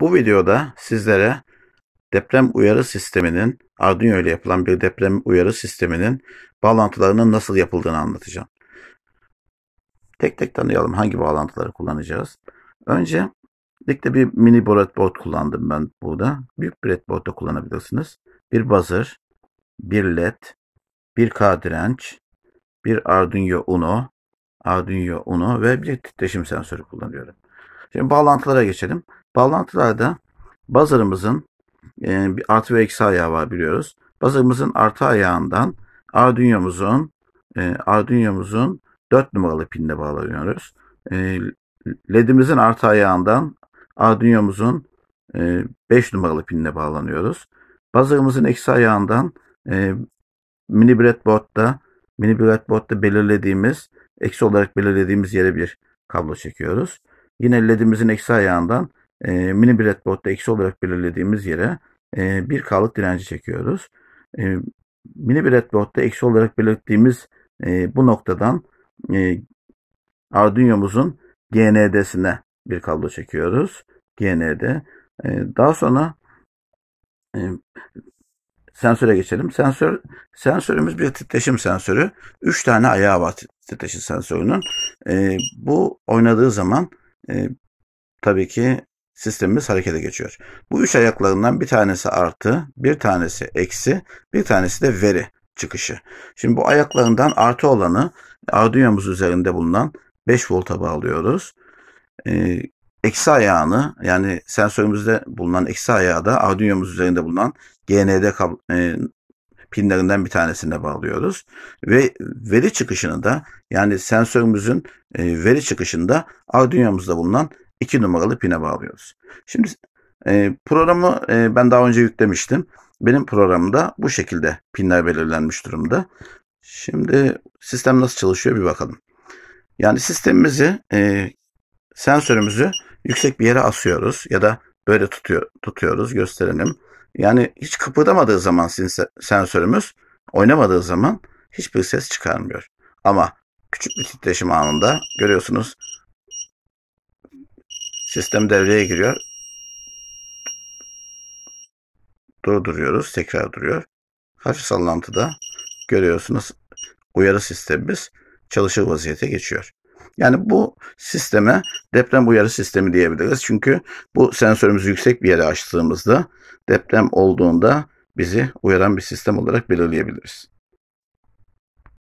Bu videoda sizlere deprem uyarı sisteminin Arduino ile yapılan bir deprem uyarı sisteminin bağlantılarının nasıl yapıldığını anlatacağım. Tek tek tanıyalım hangi bağlantıları kullanacağız. Önce de bir mini breadboard kullandım ben burada. Büyük breadboard da kullanabilirsiniz. Bir buzzer, bir led, bir K direnç, bir Arduino Uno, Arduino Uno ve bir titreşim sensörü kullanıyorum. Şimdi bağlantılara geçelim. Bağlantılarda buzzer'ımızın e, bir artı ve eksi ayağı var biliyoruz. Buzzer'ımızın artı ayağından Arduino'muzun e, Arduino'muzun 4 numaralı pinle bağlanıyoruz. E, LED'imizin artı ayağından Arduino'muzun e, 5 numaralı pinle bağlanıyoruz. Buzzer'ımızın eksi ayağından e, mini breadboard'da mini breadboard'da belirlediğimiz eksi olarak belirlediğimiz yere bir kablo çekiyoruz. Yine ledimizin eksi ayağından e, mini breadboard'da eksi olarak belirlediğimiz yere e, bir K'lık direnci çekiyoruz. E, mini breadboard'da eksi olarak belirttiğimiz e, bu noktadan e, Arduino'muzun GND'sine bir kablo çekiyoruz. GND. E, daha sonra e, sensöre geçelim. Sensör sensörümüz bir titreşim sensörü. 3 tane ayağı var titreşim sensörünün. E, bu oynadığı zaman e, tabii ki sistemimiz harekete geçiyor. Bu üç ayaklarından bir tanesi artı, bir tanesi eksi, bir tanesi de veri çıkışı. Şimdi bu ayaklarından artı olanı Arduino'muz üzerinde bulunan 5 volta bağlıyoruz. E, ee, eksi ayağını yani sensörümüzde bulunan eksi ayağı da Arduino'muz üzerinde bulunan GND kab- e, pinlerinden bir tanesine bağlıyoruz. Ve veri çıkışını da yani sensörümüzün e, veri çıkışında Arduino'muzda bulunan 2 numaralı pine bağlıyoruz. Şimdi e, programı e, ben daha önce yüklemiştim. Benim programımda bu şekilde pinler belirlenmiş durumda. Şimdi sistem nasıl çalışıyor bir bakalım. Yani sistemimizi e, sensörümüzü yüksek bir yere asıyoruz ya da böyle tutuyor, tutuyoruz gösterelim. Yani hiç kıpırdamadığı zaman sensörümüz oynamadığı zaman hiçbir ses çıkarmıyor. Ama küçük bir titreşim anında görüyorsunuz sistem devreye giriyor. Durduruyoruz. Tekrar duruyor. Hafif sallantıda görüyorsunuz uyarı sistemimiz çalışır vaziyete geçiyor. Yani bu sisteme deprem uyarı sistemi diyebiliriz. Çünkü bu sensörümüzü yüksek bir yere açtığımızda deprem olduğunda bizi uyaran bir sistem olarak belirleyebiliriz.